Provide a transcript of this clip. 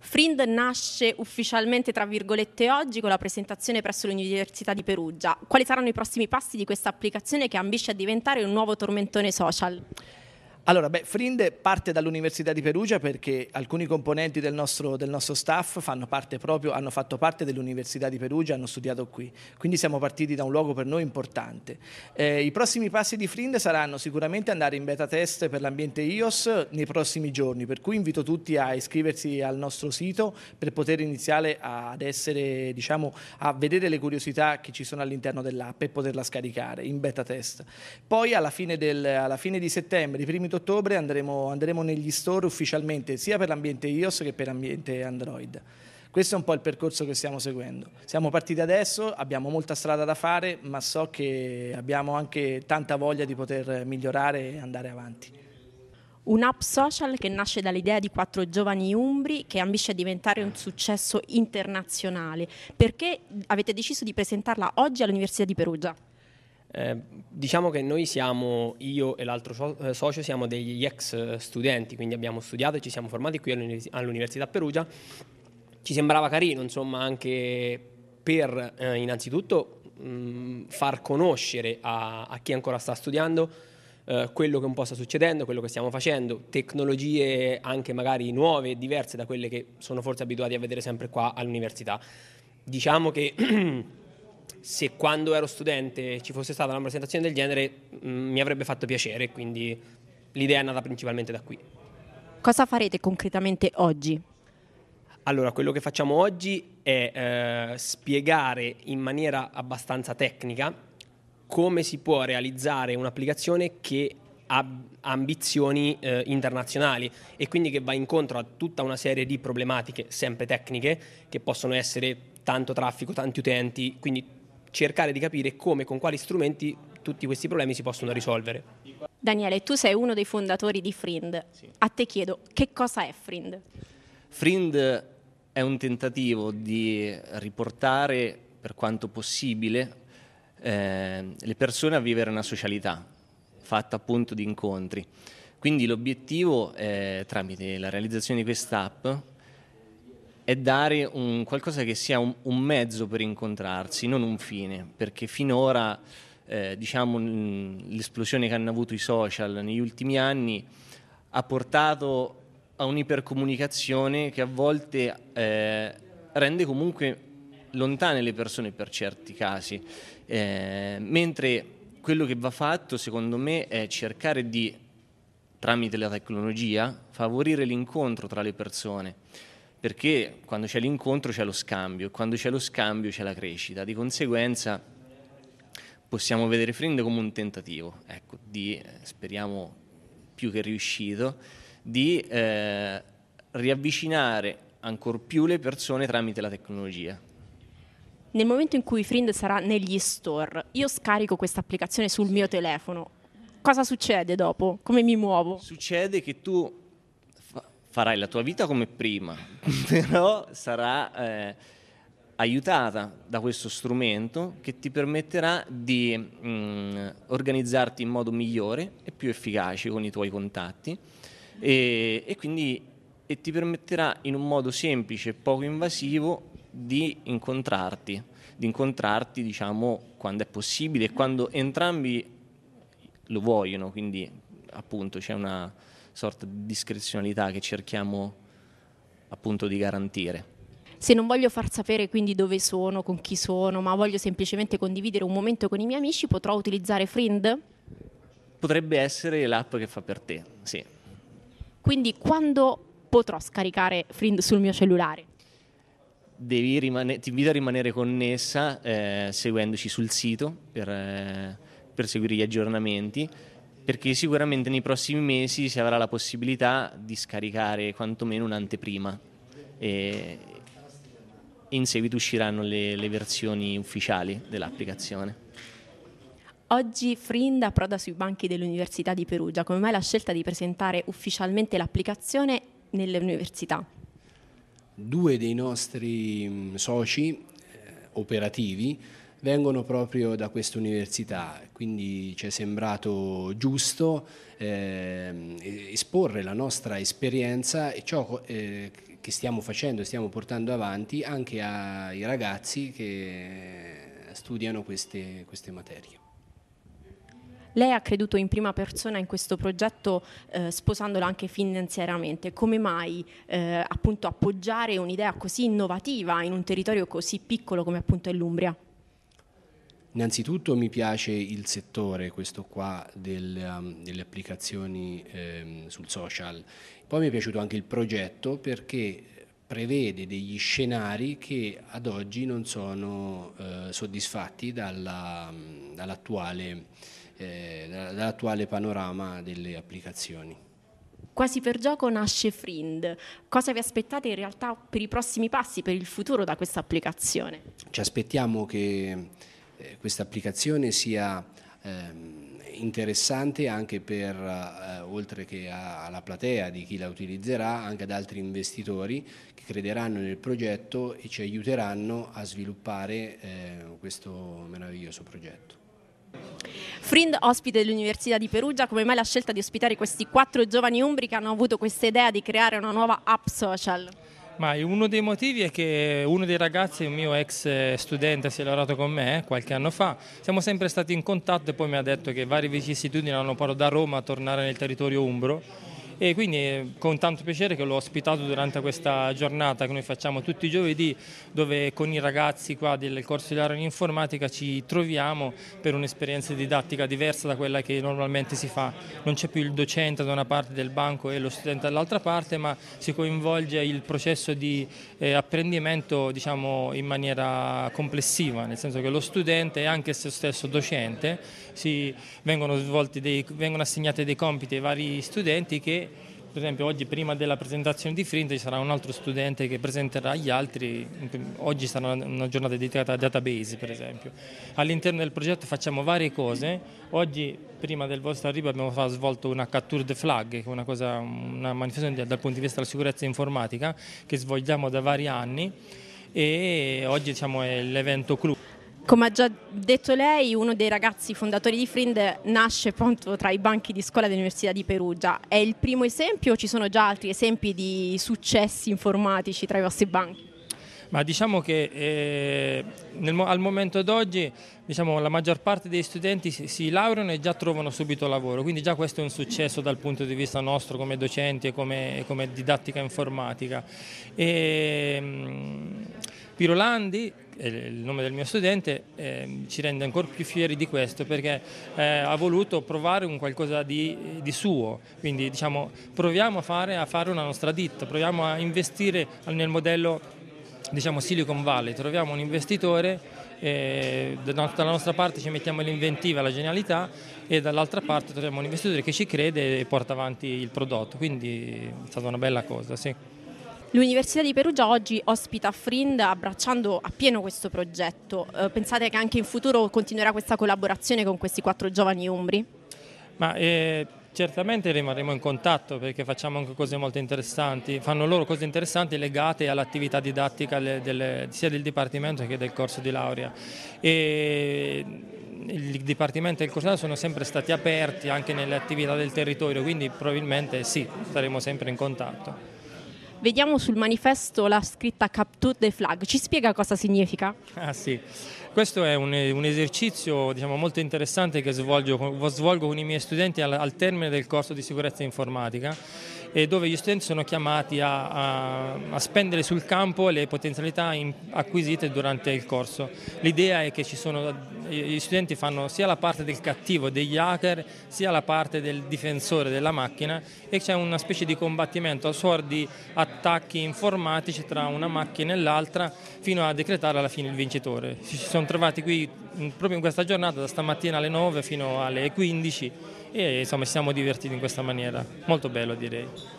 Frind nasce ufficialmente, tra virgolette, oggi con la presentazione presso l'Università di Perugia. Quali saranno i prossimi passi di questa applicazione che ambisce a diventare un nuovo tormentone social? Allora, beh, Frinde parte dall'Università di Perugia perché alcuni componenti del nostro, del nostro staff proprio, hanno fatto parte dell'Università di Perugia, hanno studiato qui. Quindi siamo partiti da un luogo per noi importante. Eh, I prossimi passi di Frinde saranno sicuramente andare in beta test per l'ambiente IOS nei prossimi giorni, per cui invito tutti a iscriversi al nostro sito per poter iniziare ad essere, diciamo, a vedere le curiosità che ci sono all'interno dell'app e poterla scaricare in beta test. Poi alla fine, del, alla fine di settembre, i primi ottobre andremo, andremo negli store ufficialmente sia per l'ambiente iOS che per l'ambiente Android. Questo è un po' il percorso che stiamo seguendo. Siamo partiti adesso, abbiamo molta strada da fare, ma so che abbiamo anche tanta voglia di poter migliorare e andare avanti. Un'app social che nasce dall'idea di quattro giovani umbri che ambisce a diventare un successo internazionale. Perché avete deciso di presentarla oggi all'Università di Perugia? Eh, diciamo che noi siamo, io e l'altro eh, socio, siamo degli ex studenti, quindi abbiamo studiato e ci siamo formati qui all'Università Perugia. Ci sembrava carino, insomma, anche per eh, innanzitutto mh, mm, far conoscere a, a, chi ancora sta studiando eh, quello che un po' sta succedendo, quello che stiamo facendo, tecnologie anche magari nuove e diverse da quelle che sono forse abituati a vedere sempre qua all'università. Diciamo che se quando ero studente ci fosse stata una presentazione del genere mh, mm, mi avrebbe fatto piacere, quindi l'idea è nata principalmente da qui. Cosa farete concretamente oggi? Allora, quello che facciamo oggi è eh, spiegare in maniera abbastanza tecnica come si può realizzare un'applicazione che ha ambizioni eh, internazionali e quindi che va incontro a tutta una serie di problematiche sempre tecniche che possono essere tanto traffico, tanti utenti, quindi cercare di capire come, con quali strumenti tutti questi problemi si possono risolvere. Daniele, tu sei uno dei fondatori di Frind. Sì. A te chiedo, che cosa è Frind? Frind è un tentativo di riportare, per quanto possibile, eh, le persone a vivere una socialità fatta appunto di incontri. Quindi l'obiettivo, è, tramite la realizzazione di quest'app, è dare un, qualcosa che sia un, un, mezzo per incontrarsi, non un fine, perché finora eh, diciamo, l'esplosione che hanno avuto i social negli ultimi anni ha portato a un'ipercomunicazione che a volte eh, rende comunque lontane le persone per certi casi, eh, mentre quello che va fatto secondo me è cercare di, tramite la tecnologia, favorire l'incontro tra le persone perché quando c'è l'incontro c'è lo scambio, e quando c'è lo scambio c'è la crescita, di conseguenza possiamo vedere Friend come un tentativo, ecco, di, eh, speriamo più che riuscito, di eh, riavvicinare ancora più le persone tramite la tecnologia. Nel momento in cui Friend sarà negli store, io scarico questa applicazione sul mio telefono. Cosa succede dopo? Come mi muovo? Succede che tu farai la tua vita come prima, però sarà eh, aiutata da questo strumento che ti permetterà di mh, mm, organizzarti in modo migliore e più efficace con i tuoi contatti e, e quindi e ti permetterà in un modo semplice e poco invasivo di incontrarti, di incontrarti diciamo quando è possibile e quando entrambi lo vogliono, quindi appunto c'è una sorta di discrezionalità che cerchiamo appunto di garantire. Se non voglio far sapere quindi dove sono, con chi sono, ma voglio semplicemente condividere un momento con i miei amici, potrò utilizzare Friend? Potrebbe essere l'app che fa per te, sì. Quindi quando potrò scaricare Frind sul mio cellulare? Devi rimane- ti invito a rimanere connessa eh, seguendoci sul sito per, eh, per seguire gli aggiornamenti perché sicuramente nei prossimi mesi si avrà la possibilità di scaricare quantomeno un'anteprima e in seguito usciranno le, le versioni ufficiali dell'applicazione. Oggi Frind approda sui banchi dell'Università di Perugia. Come mai la scelta di presentare ufficialmente l'applicazione nelle università? Due dei nostri soci eh, operativi vengono proprio da questa università, quindi ci è sembrato giusto eh, esporre la nostra esperienza e ciò eh, che stiamo facendo, stiamo portando avanti anche ai ragazzi che studiano queste, queste materie. Lei ha creduto in prima persona in questo progetto eh, sposandolo anche finanziariamente. Come mai eh, appunto appoggiare un'idea così innovativa in un territorio così piccolo come appunto è l'Umbria? Innanzitutto mi piace il settore, questo qua, del, um, delle applicazioni eh, sul social. Poi mi è piaciuto anche il progetto perché prevede degli scenari che ad oggi non sono eh, soddisfatti mm, dall'attuale eh, dall panorama delle applicazioni. Quasi per gioco nasce Frind. Cosa vi aspettate in realtà per i prossimi passi, per il futuro da questa applicazione? Ci aspettiamo che eh, questa applicazione sia ehm, interessante anche per, eh, oltre che a, alla platea di chi la utilizzerà, anche ad altri investitori che crederanno nel progetto e ci aiuteranno a sviluppare eh, questo meraviglioso progetto. Frind, ospite dell'Università di Perugia, come mai la scelta di ospitare questi quattro giovani umbri che hanno avuto questa idea di creare una nuova app social? Ma uno dei motivi è che uno dei ragazzi, un mio ex eh, studente, si è lavorato con me eh, qualche anno fa. Siamo sempre stati in contatto e poi mi ha detto che varie vicissitudini hanno portato da Roma a tornare nel territorio umbro e quindi eh, con tanto piacere che l'ho ospitato durante questa giornata che noi facciamo tutti i giovedì dove con i ragazzi qua del corso di laurea in informatica ci troviamo per un'esperienza didattica diversa da quella che normalmente si fa. Non c'è più il docente da una parte del banco e lo studente dall'altra parte ma si coinvolge il processo di eh, apprendimento diciamo, in maniera complessiva, nel senso che lo studente e anche se stesso docente si, vengono, dei, vengono assegnati dei compiti ai vari studenti che per esempio oggi prima della presentazione di Frint ci sarà un altro studente che presenterà gli altri, oggi sarà una giornata dedicata a database per esempio. All'interno del progetto facciamo varie cose, oggi prima del vostro arrivo abbiamo svolto una capture the flag, che è una, cosa, una manifestazione dal punto di vista della sicurezza informatica che svolgiamo da vari anni e oggi diciamo, è l'evento clou. Come ha già detto lei, uno dei ragazzi fondatori di Frind nasce pronto tra i banchi di scuola dell'Università di Perugia. È il primo esempio o ci sono già altri esempi di successi informatici tra i vostri banchi? Ma diciamo che eh, nel, al momento d'oggi diciamo, la maggior parte dei studenti si, si, laureano e già trovano subito lavoro, quindi già questo è un successo dal punto di vista nostro come docenti e come, come didattica informatica. E, ehm, Pirolandi eh, il nome del mio studente eh, ci rende ancora più fieri di questo perché eh, ha voluto provare un qualcosa di, di suo, quindi diciamo, proviamo a fare, a fare una nostra ditta, proviamo a investire nel modello diciamo Silicon Valley, troviamo un investitore, eh, dalla nostra parte ci mettiamo l'inventiva, la genialità e dall'altra parte troviamo un investitore che ci crede e porta avanti il prodotto, quindi è stata una bella cosa. Sì. L'Università di Perugia oggi ospita Frind abbracciando appieno questo progetto. Eh, pensate che anche in futuro continuerà questa collaborazione con questi quattro giovani umbri? Ma, eh, certamente rimarremo in contatto perché facciamo anche cose molto interessanti, fanno loro cose interessanti legate all'attività didattica delle, sia del Dipartimento che del corso di laurea. E il Dipartimento e il Corsario sono sempre stati aperti anche nelle attività del territorio, quindi probabilmente sì, saremo sempre in contatto vediamo sul manifesto la scritta Capture the Flag. Ci spiega cosa significa? Ah sì, questo è un, un esercizio diciamo, molto interessante che svolgo, svolgo, con i miei studenti al, al termine del corso di sicurezza informatica eh, dove gli studenti sono chiamati a, a, a spendere sul campo le potenzialità in, acquisite durante il corso. L'idea è che sono, gli studenti fanno sia la parte del cattivo, degli hacker, sia la parte del difensore della macchina e c'è una specie di combattimento a suor di attacchi informatici tra una macchina e l'altra fino a decretare alla fine il vincitore. Ci sono trovati qui proprio in questa giornata, da stamattina alle 9 fino alle 15 e insomma ci siamo divertiti in questa maniera, molto bello direi.